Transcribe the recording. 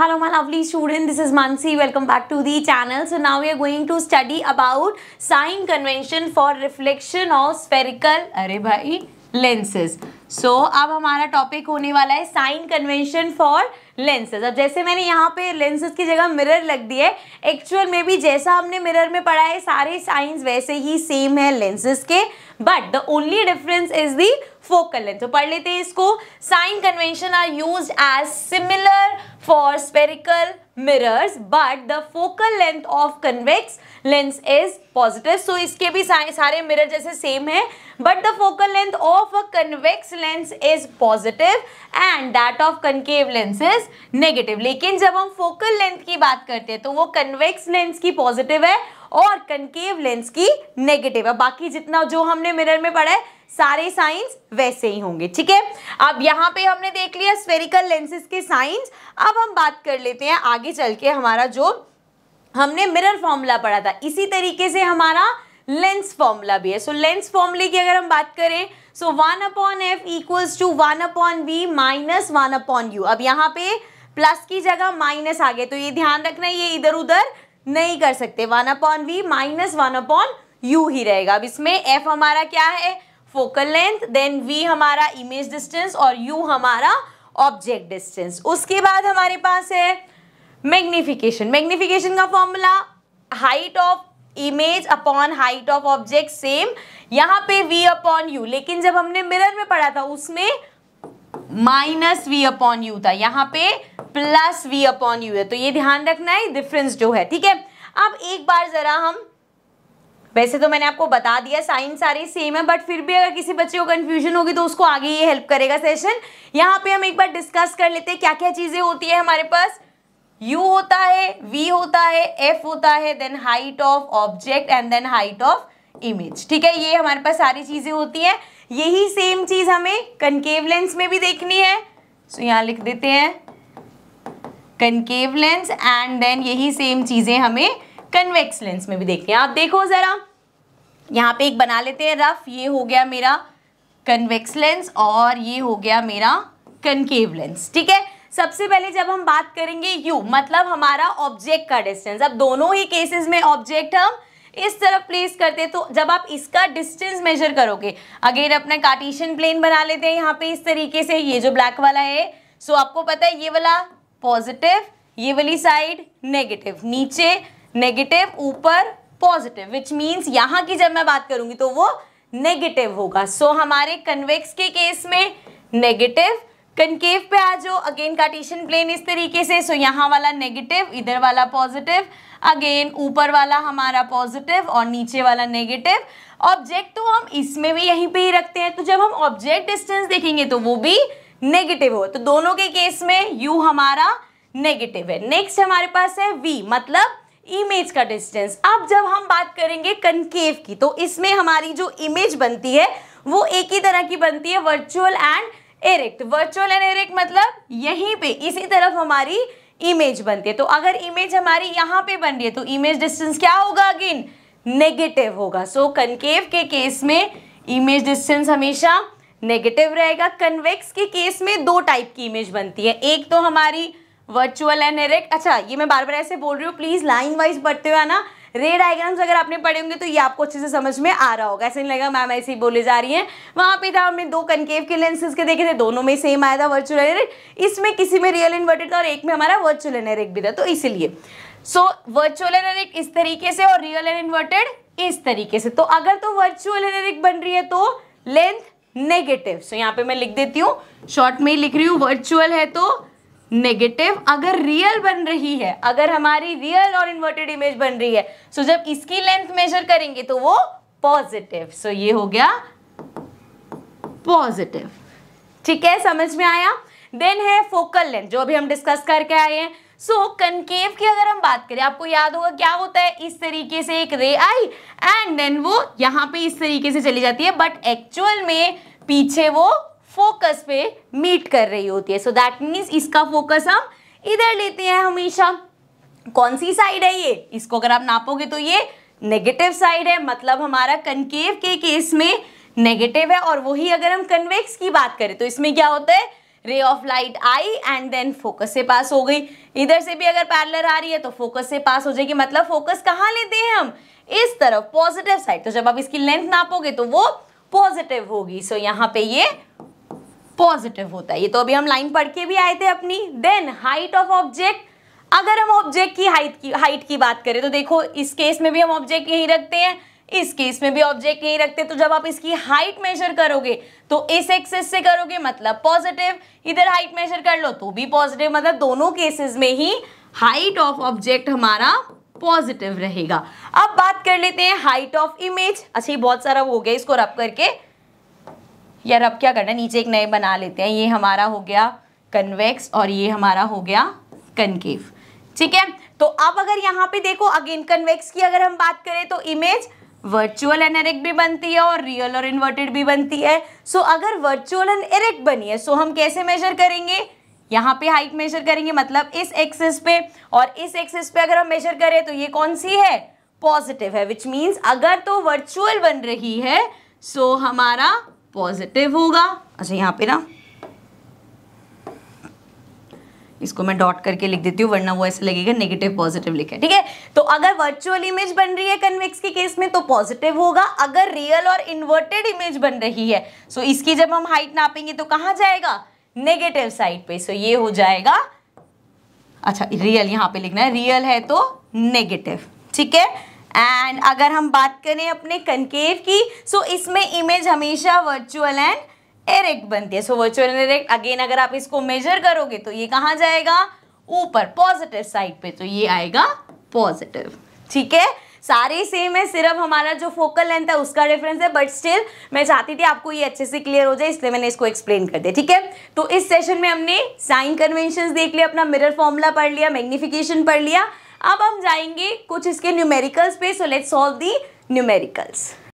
hello my lovely student this is Mansi welcome back to the channel so now we are going to study about sign convention for reflection of spherical अरे भाई lenses सो so, अब हमारा topic होने वाला है sign convention for lenses अब जैसे मैंने यहाँ पे लेंसेज की जगह मिरर लग दी है एक्चुअल में भी जैसा हमने मिरर में पढ़ा है सारे साइंस वैसे ही सेम है लेंसेज के but the only difference is the focal length तो पढ़ लेते हैं इसको sign convention are use as similar for spherical mirrors but the focal length of convex lens is positive so इसके भी सारे मिरर जैसे सेम है but the focal length of a convex lens is positive and that of concave lens is negative लेकिन जब हम focal length की बात करते हैं तो वो कन्वेक्स लेंस की पॉजिटिव है और कनकेव लेंस की नेगेटिव है बाकी जितना जो हमने मिरर में पढ़ा है सारे साइंस वैसे ही होंगे ठीक है अब यहाँ पे हमने देख लिया स्फेरिकल लेंसेज के साइंस अब हम बात कर लेते हैं आगे चल के हमारा जो हमने मिरर फॉर्मूला पढ़ा था इसी तरीके से हमारा लेंस फॉर्मूला भी है सो लेंस फॉर्मूले की अगर हम बात करें so one upon f equals to one upon v minus one upon u अब यहाँ पे प्लस की जगह माइनस आ गए तो ये ध्यान रखना ये इधर उधर नहीं कर सकते one upon v minus one upon u ही रहेगा अब इसमें एफ हमारा क्या है फोकल लेंथ देन वी हमारा इमेज डिस्टेंस और यू हमारा ऑब्जेक्ट डिस्टेंस उसके बाद हमारे पास है मैग्निफिकेशन मैग्निफिकेशन का formula height of image upon height of object same यहां पे v अपॉन u लेकिन जब हमने मिरर में पढ़ा था उसमें माइनस v अपॉन u था यहां पे प्लस v अपॉन u है तो ये ध्यान रखना है डिफरेंस जो है ठीक है अब एक बार जरा हम वैसे तो मैंने आपको बता दिया साइन सारे सेम है बट फिर भी अगर किसी बच्चे को कंफ्यूजन होगी तो उसको आगे ये हेल्प करेगा सेशन यहाँ पे हम एक बार डिस्कस कर लेते हैं क्या क्या चीज़ें होती है हमारे पास U होता है V होता है F होता है then height of object and then height of image ठीक है ये हमारे पास सारी चीज़ें होती हैं यही सेम चीज़ हमें कनकेव लेंस में भी देखनी है सो so, लिख देते हैं कनकेव लेंस एंड देन यही सेम चीज़ें हमें कन्वेक्स लेंस में भी देखनी है आप देखो ज़रा यहाँ पे एक बना लेते हैं रफ ये हो गया मेरा कन्वेक्स लेंस और ये हो गया मेरा कनकेव लेंस ठीक है सबसे पहले जब हम बात करेंगे यू मतलब हमारा ऑब्जेक्ट का डिस्टेंस अब दोनों ही केसेस में ऑब्जेक्ट हम इस तरफ प्लेस करते हैं तो जब आप इसका डिस्टेंस मेजर करोगे अगेन अपना कार्टिशियन प्लेन बना लेते हैं यहाँ पे इस तरीके से ये जो ब्लैक वाला है सो आपको पता है ये वाला पॉजिटिव ये वाली साइड नेगेटिव नीचे नेगेटिव ऊपर पॉजिटिव विच मीन्स यहाँ की जब मैं बात करूंगी तो वो नेगेटिव होगा सो so, हमारे कन्वेक्स के केस में नेगेटिव कनकेव पे आ जाओ अगेन कार्टेशियन प्लेन इस तरीके से सो यहाँ वाला नेगेटिव इधर वाला पॉजिटिव अगेन ऊपर वाला हमारा पॉजिटिव और नीचे वाला नेगेटिव ऑब्जेक्ट तो हम इसमें भी यहीं पे ही रखते हैं तो जब हम ऑब्जेक्ट डिस्टेंस देखेंगे तो वो भी नेगेटिव हो तो दोनों के केस में यू हमारा नेगेटिव है नेक्स्ट हमारे पास है वी मतलब इमेज का डिस्टेंस अब जब हम बात करेंगे कनकेव की तो इसमें हमारी जो इमेज बनती है वो एक ही तरह की बनती है virtual and erect virtual and erect मतलब यहीं पे इसी तरफ हमारी इमेज बनती है तो अगर इमेज हमारी यहाँ पे बन रही है तो इमेज डिस्टेंस क्या होगा अगेन नेगेटिव होगा सो so, कनकेव के केस में इमेज डिस्टेंस हमेशा नेगेटिव रहेगा कन्वेक्स के केस में दो टाइप की इमेज बनती है एक तो हमारी वर्चुअल एंड इरेक्ट अच्छा ये मैं बार बार ऐसे बोल रही हूँ प्लीज़ लाइन वाइज पढ़ते हुए ना रे डायग्राम्स अगर आपने पढ़े होंगे तो ये आपको अच्छे से समझ में आ रहा होगा ऐसे नहीं लगेगा मैम ऐसे ही बोले जा रही हैं वहाँ पे था हमने दो कनकेव के लेंसेज के देखे थे दोनों में सेम आया था वर्चुअल एनेरिक इसमें किसी में रियल इन्वर्टेड था और एक में हमारा वर्चुअल एनेरिक भी था तो इसीलिए सो वर्चुअल एनेरिक इस तरीके से और रियल एंड इन्वर्टेड इस तरीके से तो अगर तो वर्चुअल एनेरिक बन रही है तो लेंथ नेगेटिव सो यहाँ पे मैं लिख देती हूँ शॉर्ट में ही लिख रही हूँ वर्चुअल है तो नेगेटिव अगर रियल बन रही है अगर हमारी रियल और इन्वर्टेड इमेज बन रही है सो so जब इसकी लेंथ मेजर करेंगे तो वो पॉजिटिव सो so ये हो गया पॉजिटिव ठीक है समझ में आया देन है फोकल लेंथ जो अभी हम डिस्कस करके आए हैं सो so, कनकेव की अगर हम बात करें आपको याद होगा क्या होता है इस तरीके से एक रे आई एंड देन वो यहां पे इस तरीके से चली जाती है बट एक्चुअल में पीछे वो फोकस पे मीट कर रही होती है सो दैट मीन्स इसका फोकस हम इधर लेते हैं हमेशा कौन सी साइड है ये इसको अगर आप नापोगे तो ये नेगेटिव साइड है मतलब हमारा कनकेव के केस में नेगेटिव है और वही अगर हम कन्वेक्स की बात करें तो इसमें क्या होता है रे ऑफ लाइट आई एंड देन फोकस से पास हो गई इधर से भी अगर पैरलर आ रही है तो फोकस से पास हो जाएगी मतलब फोकस कहाँ लेते हैं हम इस तरफ पॉजिटिव साइड तो जब आप इसकी लेंथ नापोगे तो वो पॉजिटिव होगी सो so, यहाँ पे ये पॉजिटिव होता है ये तो अभी हम लाइन पढ़ के भी आए थे अपनी देन हाइट ऑफ ऑब्जेक्ट अगर हम ऑब्जेक्ट की हाइट की हाइट की बात करें तो देखो इस केस में भी हम ऑब्जेक्ट यहीं रखते हैं इस केस में भी ऑब्जेक्ट यहीं रखते हैं तो जब आप इसकी हाइट मेजर करोगे तो इस एक्सेस से करोगे मतलब पॉजिटिव इधर हाइट मेजर कर लो तो भी पॉजिटिव मतलब दोनों केसेस में ही हाइट ऑफ ऑब्जेक्ट हमारा पॉजिटिव रहेगा अब बात कर लेते हैं हाइट ऑफ इमेज अच्छा ये बहुत सारा हो गया इसको रब करके यार अब क्या करना है नीचे एक नए बना लेते हैं ये हमारा हो गया कन्वेक्स और ये हमारा हो गया कनकेव ठीक है तो अब अगर यहाँ पे देखो अगेन कन्वेक्स की अगर हम बात करें तो इमेज वर्चुअल एंड एरेक्ट भी बनती है और रियल और इन्वर्टेड भी बनती है सो so, अगर वर्चुअल एंड एरेक्ट बनी है सो so हम कैसे मेजर करेंगे यहाँ पे हाइट मेजर करेंगे मतलब इस एक्सिस पे और इस एक्सिस पे अगर हम मेजर करें तो ये कौन सी है पॉजिटिव है विच मीन्स अगर तो वर्चुअल बन रही है सो so हमारा पॉजिटिव होगा अच्छा यहाँ पे ना इसको मैं डॉट करके लिख देती हूँ वरना वो ऐसे लगेगा नेगेटिव पॉजिटिव लिखे ठीक है तो अगर वर्चुअल इमेज बन रही है कन्वेक्स के केस में तो पॉजिटिव होगा अगर रियल और इन्वर्टेड इमेज बन रही है सो so इसकी जब हम हाइट नापेंगे तो कहाँ जाएगा नेगेटिव साइड पे सो so ये हो जाएगा अच्छा रियल यहाँ पे लिखना है रियल है तो नेगेटिव ठीक है एंड अगर हम बात करें अपने कनकेव की सो so इसमें इमेज हमेशा वर्चुअल एंड एरेक्ट बनती है so virtual and erect again अगर आप इसको मेजर करोगे तो ये कहाँ जाएगा ऊपर पॉजिटिव साइड पे तो ये आएगा पॉजिटिव ठीक है सारे सेम है सिर्फ हमारा जो फोकल लेंथ है उसका डिफरेंस है बट स्टिल मैं चाहती थी आपको ये अच्छे से क्लियर हो जाए इसलिए मैंने इसको एक्सप्लेन कर दिया ठीक है तो इस सेशन में हमने साइन कन्वेंशन देख लिया अपना मिरर फॉर्मूला पढ़ लिया मैग्निफिकेशन पढ़ लिया अब हम जाएंगे कुछ इसके न्यूमेरिकल्स पे so let solve the numericals